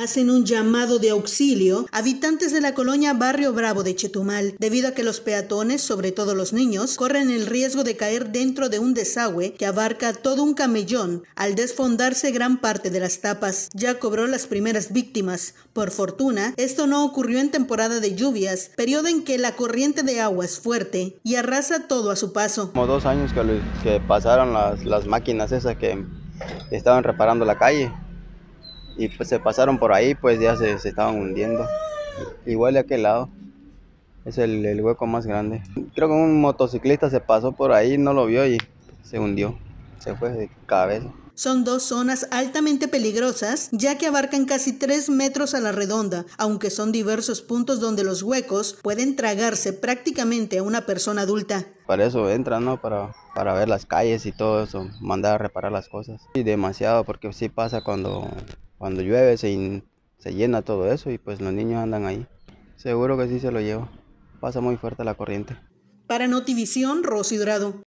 hacen un llamado de auxilio habitantes de la colonia Barrio Bravo de Chetumal, debido a que los peatones, sobre todo los niños, corren el riesgo de caer dentro de un desagüe que abarca todo un camellón al desfondarse gran parte de las tapas. Ya cobró las primeras víctimas. Por fortuna, esto no ocurrió en temporada de lluvias, periodo en que la corriente de agua es fuerte y arrasa todo a su paso. Como dos años que, pasaron las máquinas esas que estaban reparando la calle y pues, se pasaron por ahí, pues ya se, estaban hundiendo. Igual de aquel lado. Es el, hueco más grande. Creo que un motociclista se pasó por ahí, no lo vio y se hundió. Se fue de cabeza. Son dos zonas altamente peligrosas, ya que abarcan casi tres metros a la redonda, aunque son diversos puntos donde los huecos pueden tragarse prácticamente a una persona adulta. Para eso entran, ¿no? Para, para ver las calles y todo eso, mandar a reparar las cosas. Y demasiado, porque sí pasa cuando cuando llueve se, llena todo eso y pues los niños andan ahí. Seguro que sí se lo lleva. Pasa muy fuerte la corriente. Para Notivisión, Rosy Dorado.